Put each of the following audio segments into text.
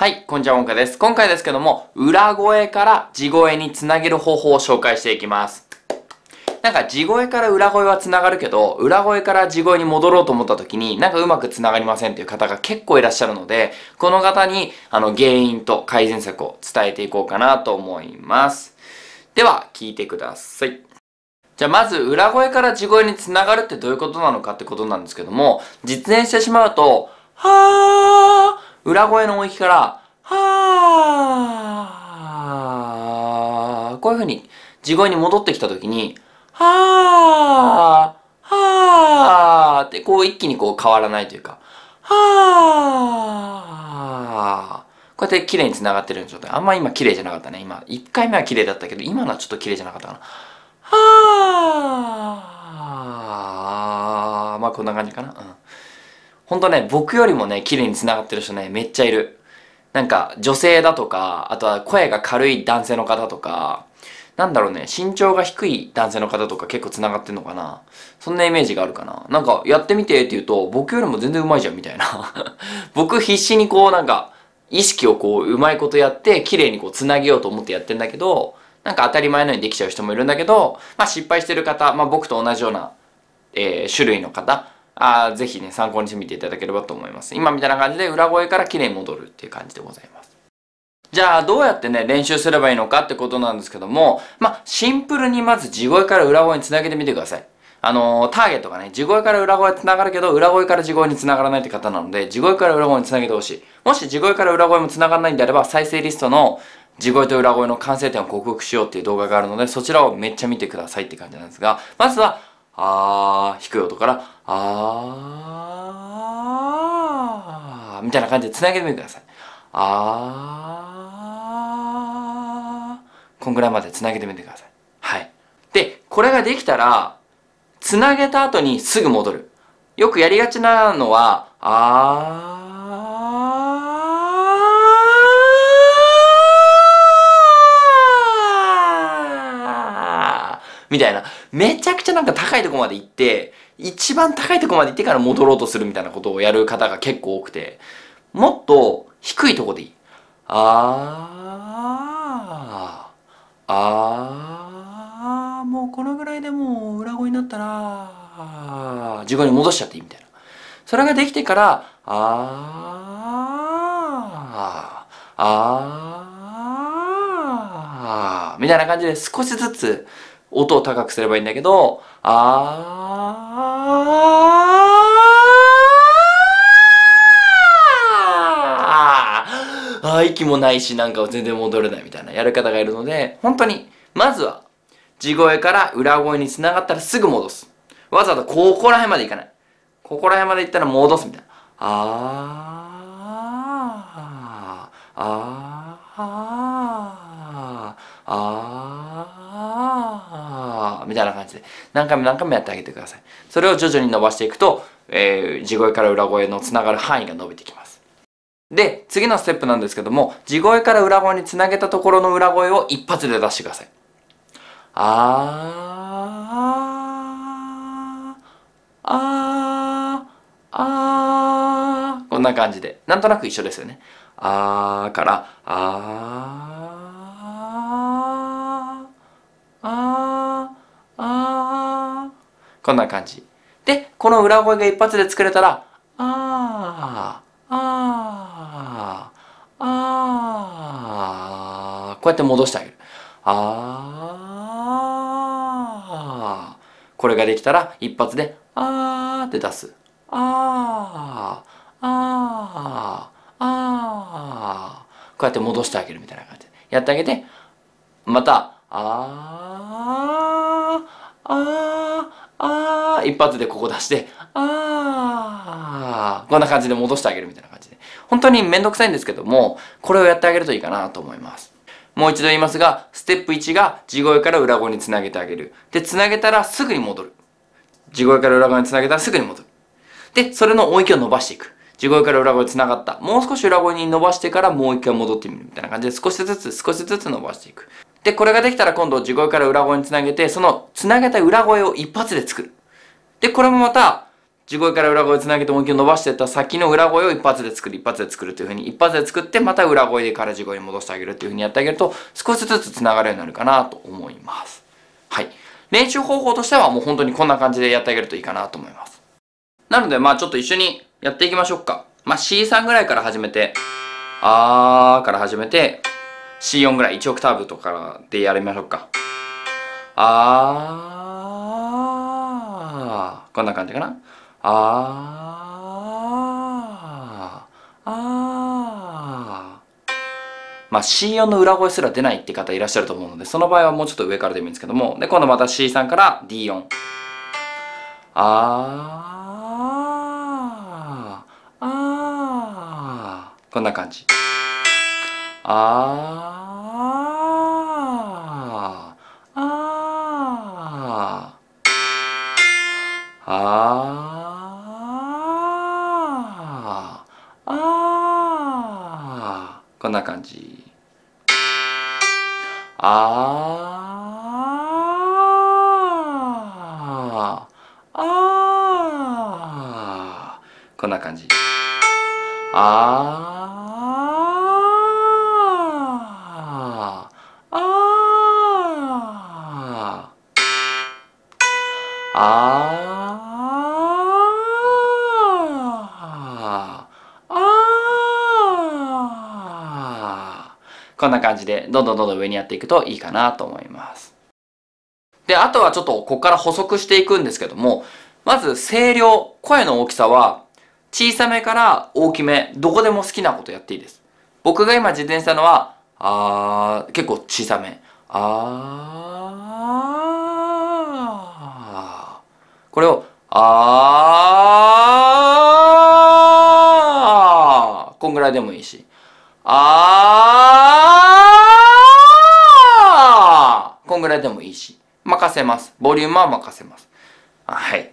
はい、こんにちは、音かです。今回ですけども、裏声から地声につなげる方法を紹介していきます。なんか地声から裏声はつながるけど、裏声から地声に戻ろうと思った時に、なんかうまくつながりませんっていう方が結構いらっしゃるので、この方に、あの、原因と改善策を伝えていこうかなと思います。では、聞いてください。じゃあまず裏声から地声につながるってどういうことなのかってことなんですけども、実演してしまうと、はー裏声の音域から、はー、こういう風に、地声に戻ってきたときに、はー、はーってこう一気にこう変わらないというか、はー、こうやって綺麗に繋がってる状態。あんま今綺麗じゃなかったね。今、一回目は綺麗だったけど、今のはちょっと綺麗じゃなかったかな。はー、まあこんな感じかな。うんほんとね、僕よりもね、綺麗に繋がってる人ね、めっちゃいる。なんか、女性だとか、あとは声が軽い男性の方とか、なんだろうね、身長が低い男性の方とか結構繋がってんのかなそんなイメージがあるかななんか、やってみてって言うと、僕よりも全然上手いじゃんみたいな。僕必死にこうなんか、意識をこう、うまいことやって、綺麗にこう、繋げようと思ってやってんだけど、なんか当たり前のようにできちゃう人もいるんだけど、まあ失敗してる方、まあ僕と同じような、えー、種類の方あぜひね、参考にしてみていただければと思います。今みたいな感じで裏声から綺麗に戻るっていう感じでございます。じゃあ、どうやってね、練習すればいいのかってことなんですけども、まあ、シンプルにまず地声から裏声につなげてみてください。あのー、ターゲットがね、地声から裏声つながるけど、裏声から地声につながらないって方なので、地声から裏声につなげてほしい。もし地声から裏声もつながらないんであれば、再生リストの地声と裏声の完成点を克服しようっていう動画があるので、そちらをめっちゃ見てくださいって感じなんですが、まずは、あー、低い音から、あー、みたいな感じで繋げてみてください。あー、こんぐらいまで繋げてみてください。はい。で、これができたら、繋げた後にすぐ戻る。よくやりがちなのは、あー、みたいな。めちゃくちゃなんか高いとこまで行って、一番高いとこまで行ってから戻ろうとするみたいなことをやる方が結構多くて、もっと低いとこでいい。あー、あー、もうこのぐらいでもう裏声になったら、自分に戻しちゃっていいみたいな。それができてから、あー、あー、みたいな感じで少しずつ音を高くすればいいんだけど、あー、あ息もないしなんか全然戻れないみたいなやり方がいるので、本当に、まずは、地声から裏声に繋がったらすぐ戻す。わざわざここら辺まで行かない。ここら辺まで行ったら戻すみたいな。あー、じで何回も何回もやってあげてくださいそれを徐々に伸ばしていくと、えー、地声から裏声のつながる範囲が伸びてきますで次のステップなんですけども地声から裏声につなげたところの裏声を一発で出してくださいあーあーあーこんな感じでなんとなく一緒ですよねあーからあーこんな感じ。で、この裏声が一発で作れたら、あー、あー、あー、こうやって戻してあげる。あー、これができたら一発で、あーって出す。あー、あー、あー、こうやって戻してあげるみたいな感じやってあげて、また、あー、あー、あー、一発でここ出して、あー、こんな感じで戻してあげるみたいな感じで。本当にめんどくさいんですけども、これをやってあげるといいかなと思います。もう一度言いますが、ステップ1が地声から裏声につなげてあげる。で、つなげたらすぐに戻る。地声から裏声につなげたらすぐに戻る。で、それの音域を伸ばしていく。地声から裏声つながった。もう少し裏声に伸ばしてからもう一回戻ってみるみたいな感じで少しずつ少しずつ伸ばしていく。で、これができたら今度地声から裏声につなげて、そのつなげた裏声を一発で作る。で、これもまた、地声から裏声をつなげて音域を伸ばしていった先の裏声を一発で作る、一発で作るというふうに、一発で作ってまた裏声でから地声に戻してあげるというふうにやってあげると、少しずつつながるようになるかなと思います。はい。練習方法としてはもう本当にこんな感じでやってあげるといいかなと思います。なのでまあちょっと一緒にやっていきましょうか。まあ C 3ぐらいから始めて、あーから始めて、C4 ぐらい1オクターブとかでやりましょうかあーこんな感じかなあーあーまあ C4 の裏声すら出ないって方いらっしゃると思うのでその場合はもうちょっと上からでもいいんですけどもで今度また C3 から D4 あーあーこんな感じああ。んな感じあーあーこんな感じああこんな感じで、どんどんどんどん上にやっていくといいかなと思います。で、あとはちょっとここから補足していくんですけども、まず声量、声の大きさは、小さめから大きめ、どこでも好きなことやっていいです。僕が今実践したのは、あー、結構小さめ。あー。これを、あー。こんぐらいでもいいし。あーこんぐらいでもいいし。任せます。ボリュームは任せます。はい。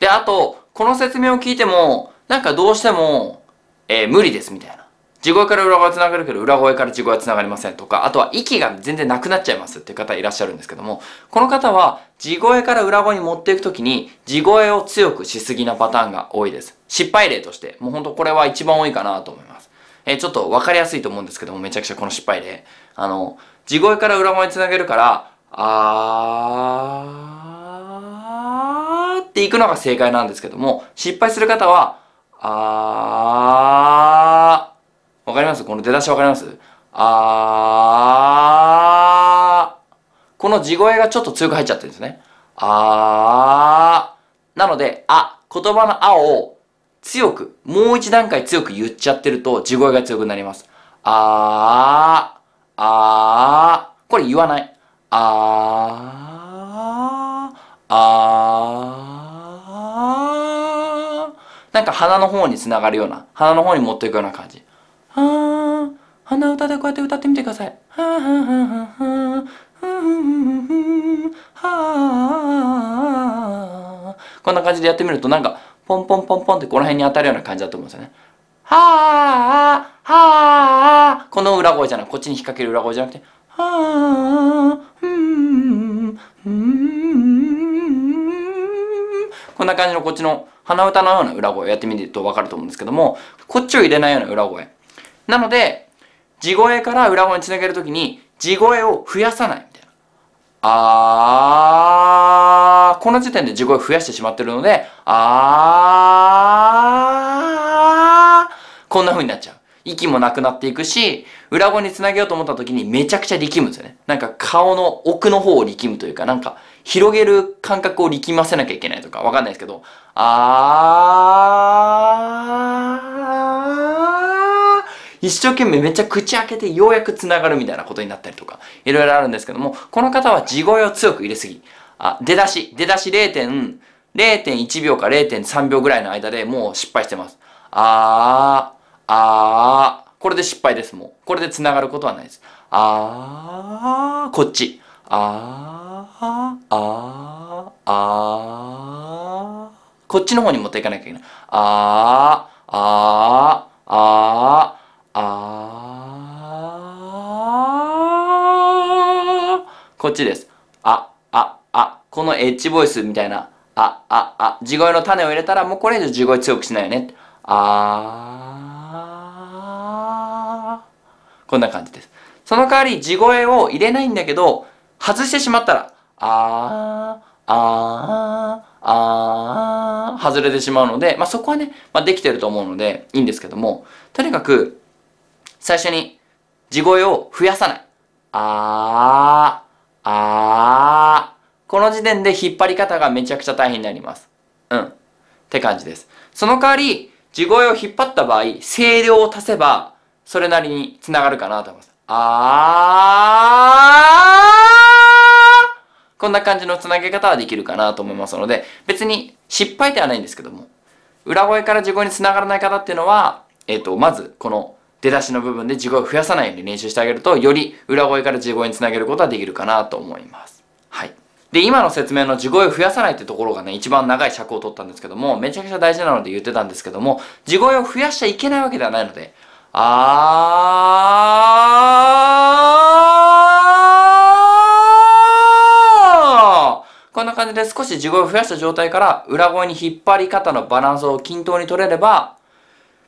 で、あと、この説明を聞いても、なんかどうしても、えー、無理ですみたいな。地声から裏声繋がるけど、裏声から地声繋がりませんとか、あとは息が全然なくなっちゃいますっていう方いらっしゃるんですけども、この方は地声から裏声に持っていくときに、地声を強くしすぎなパターンが多いです。失敗例として、もうほんとこれは一番多いかなと思います。えー、ちょっと分かりやすいと思うんですけども、めちゃくちゃこの失敗で。あの、地声から裏声つなげるから、あーっていくのが正解なんですけども、失敗する方は、あー、わかりますこの出だしわかりますあー、この地声がちょっと強く入っちゃってるんですね。あー、なので、あ、言葉のあを強く、もう一段階強く言っちゃってると、地声が強くなります。あー、あー、これ言わない。あー、あー、なんか鼻の方に繋がるような、鼻の方に持っていくような感じ。あー、鼻歌でこうやって歌ってみてください。はーはーはーはーはーこんな感じでやってみるとなんかポンポンポンポンってこの辺に当たるような感じだと思うんですよね。はあ、はあ、この裏声じゃなく、こっちに引っ掛ける裏声じゃなくて、はあ、うん、うん、こんな感じのこっちの鼻歌のような裏声をやってみるとわかると思うんですけども、こっちを入れないような裏声。なので、地声から裏声につなげるときに、地声を増やさないみたいな。あこの時点で地声増やしてしまってるので、あー、こんな風になっちゃう。息もなくなっていくし、裏声につなげようと思った時にめちゃくちゃ力むんですよね。なんか顔の奥の方を力むというか、なんか広げる感覚を力ませなきゃいけないとか、わかんないですけど、あー、一生懸命めっちゃ口開けてようやく繋がるみたいなことになったりとか、いろいろあるんですけども、この方は地声を強く入れすぎ。あ、出だし、出だし 0.、0.1秒か0.3秒ぐらいの間でもう失敗してます。あー、あー、これで失敗です、もう。これで繋がることはないです。あー、こっち。あー、あー、あー。こっちの方に持っていかなきゃいけない。あー、あー、あー、あー。こっちです。このエッジボイスみたいな、あ、あ、あ、地声の種を入れたらもうこれ以上地声強くしないよね。あー。こんな感じです。その代わり地声を入れないんだけど、外してしまったら、あー、あー、あー、外れてしまうので、まあ、そこはね、まあ、できてると思うので、いいんですけども、とにかく、最初に、地声を増やさない。あー、あー、この時点で引っ張り方がめちゃくちゃ大変になります。うん。って感じです。その代わり、地声を引っ張った場合、声量を足せば、それなりに繋がるかなと思います。あーこんな感じの繋げ方はできるかなと思いますので、別に失敗ではないんですけども、裏声から地声に繋がらない方っていうのは、えっ、ー、と、まず、この出だしの部分で地声を増やさないように練習してあげると、より裏声から地声に繋げることはできるかなと思います。はい。で、今の説明の地声を増やさないってところがね、一番長い尺を取ったんですけども、めちゃくちゃ大事なので言ってたんですけども、地声を増やしちゃいけないわけではないので、あーこんな感じで少し地声を増やした状態から裏声に引っ張り方のバランスを均等に取れれば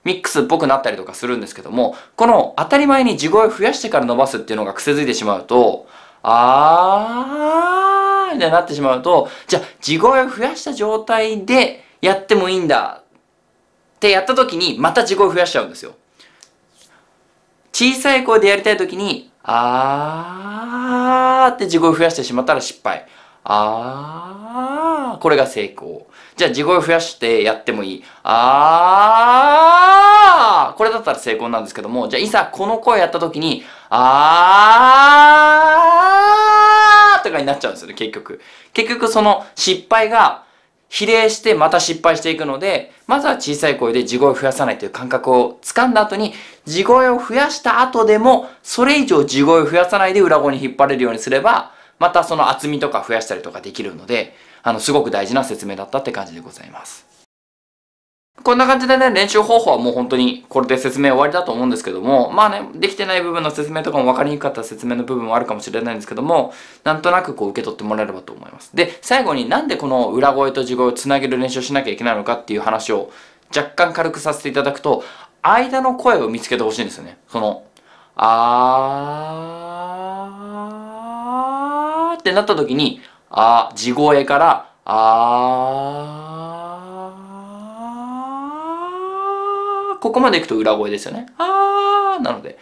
ミックスっぽくなったりとかするんですけどもこの当たり前に地声を増やしてから伸ばすっていうのが癖づいてしまうとあーみたいになってしまうと、じゃあ地声を増やした状態でやってもいいんだってやった時にまた地声を増やしちゃうんですよ。小さい声でやりたい時に、あーって地声を増やしてしまったら失敗。あー、これが成功。じゃあ地声を増やしてやってもいい。あー、これだったら成功なんですけども、じゃあいざこの声やった時に、あー、かになっちゃうんですよね、結局。結局その失敗が比例してまた失敗していくので、まずは小さい声で地声を増やさないという感覚を掴んだ後に、地声を増やした後でも、それ以上地声を増やさないで裏声に引っ張れるようにすれば、またその厚みとか増やしたりとかできるので、あの、すごく大事な説明だったって感じでございます。こんな感じでね、練習方法はもう本当にこれで説明終わりだと思うんですけども、まあね、できてない部分の説明とかも分かりにくかった説明の部分もあるかもしれないんですけども、なんとなくこう受け取ってもらえればと思います。で、最後になんでこの裏声と地声をつなげる練習をしなきゃいけないのかっていう話を若干軽くさせていただくと、間の声を見つけてほしいんですよね。その、あーってなった時に、あー、地声から、あー、ここまで行くと裏声ですよね。あーなので、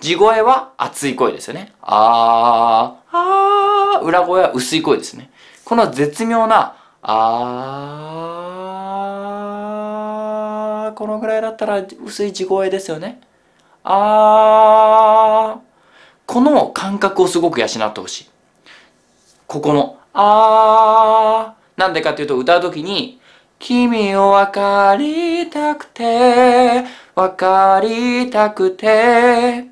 地声は熱い声ですよね。あー、あー、裏声は薄い声ですね。この絶妙な、あー、このぐらいだったら薄い地声ですよね。あー、この感覚をすごく養ってほしい。ここの、あー、なんでかっていうと歌うときに、君を分かりたくて、分かりたくて、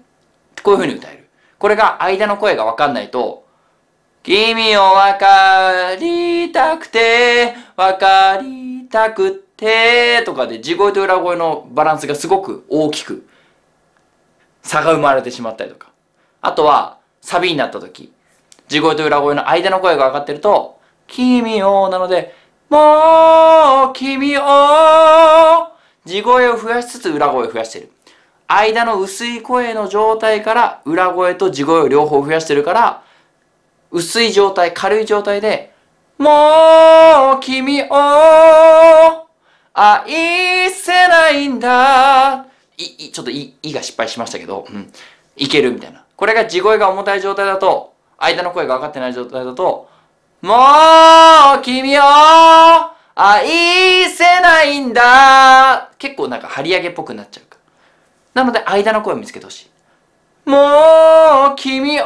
こういう風に歌える。これが間の声が分かんないと、君を分かりたくて、分かりたくて、とかで地声と裏声のバランスがすごく大きく差が生まれてしまったりとか。あとは、サビになった時、地声と裏声の間の声が分かってると、君をなので、もう君を地声を増やしつつ裏声を増やしてる。間の薄い声の状態から裏声と地声を両方増やしてるから、薄い状態、軽い状態で、もう君を愛せないんだ。い、ちょっとい、いが失敗しましたけど、うん、いけるみたいな。これが地声が重たい状態だと、間の声が分かってない状態だと、もう、君を、愛せないんだ。結構なんか張り上げっぽくなっちゃうか。なので、間の声を見つけてほしい。もう、君を、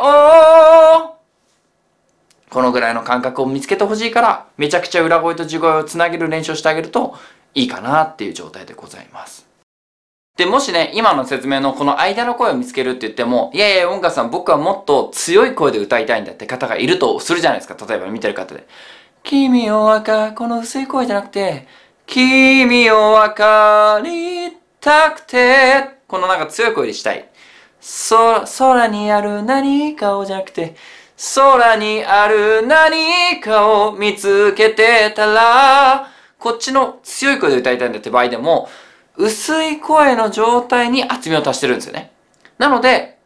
このぐらいの感覚を見つけてほしいから、めちゃくちゃ裏声と地声をつなげる練習をしてあげるといいかなっていう状態でございます。で、もしね、今の説明のこの間の声を見つけるって言っても、いやいや、音楽さん、僕はもっと強い声で歌いたいんだって方がいるとするじゃないですか。例えば見てる方で。君を赤、この薄い声じゃなくて、君を分かりたくて、このなんか強い声にしたい。そ、空にある何かをじゃなくて、空にある何かを見つけてたら、こっちの強い声で歌いたいんだって場合でも、薄い声の状態に厚みを足してるんですよね。なので、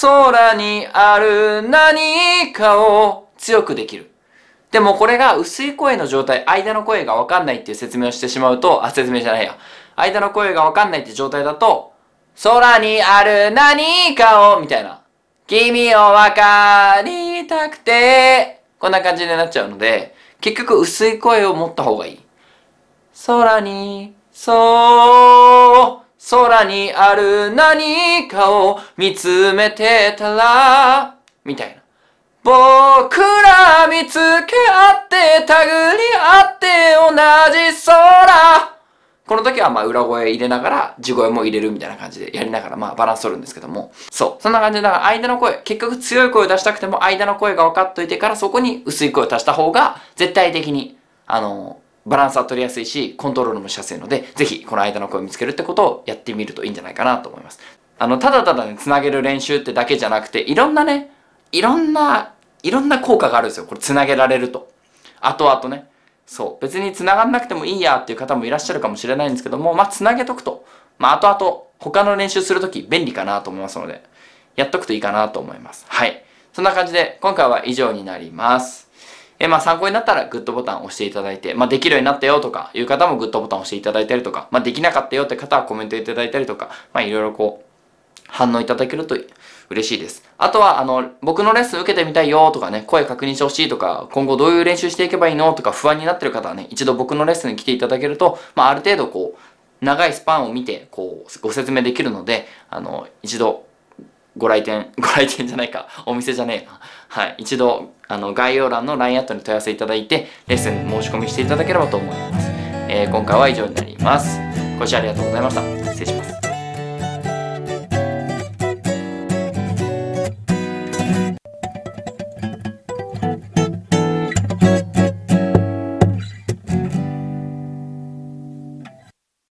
空にある何かを強くできる。でもこれが薄い声の状態、間の声がわかんないっていう説明をしてしまうと、あ、説明じゃないや。間の声がわかんないって状態だと、空にある何かを、みたいな。君をわかりたくて、こんな感じになっちゃうので、結局薄い声を持った方がいい。空にそう、空にある何かを見つめてたら、みたいな。僕ら見つけ合って、たグり合って同じ空。この時はまあ裏声入れながら、地声も入れるみたいな感じでやりながらまあバランス取るんですけども。そう。そんな感じで、だから間の声、結局強い声を出したくても間の声が分かっといてからそこに薄い声を足した方が絶対的に、あのバランスは取りやすいし、コントロールもしやすいので、ぜひこの間の声を見つけるってことをやってみるといいんじゃないかなと思います。あの、ただただね、つなげる練習ってだけじゃなくて、いろんなね、いろんな、いろんな効果があるんですよ。これつなげられると。後々ね。そう。別に繋がんなくてもいいやっていう方もいらっしゃるかもしれないんですけども、まあ、繋げとくと。まあ、後々、他の練習するとき便利かなと思いますので、やっとくといいかなと思います。はい。そんな感じで、今回は以上になります。えまあ参考になったらグッドボタンを押していただいて、まあできるようになったよとかいう方もグッドボタンを押していただいたりとか、まあできなかったよって方はコメントいただいたりとか、まあいろいろこう、反応いただけると嬉しいです。あとは、あの、僕のレッスン受けてみたいよとかね、声確認してほしいとか、今後どういう練習していけばいいのとか不安になってる方はね、一度僕のレッスンに来ていただけると、まあある程度こう、長いスパンを見て、こう、ご説明できるので、あの、一度ご来店、ご来店じゃないか、お店じゃねえな。はい。一度、あの、概要欄の LINE アットに問い合わせいただいて、レッスン申し込みしていただければと思います。えー、今回は以上になります。ご視聴ありがとうございました。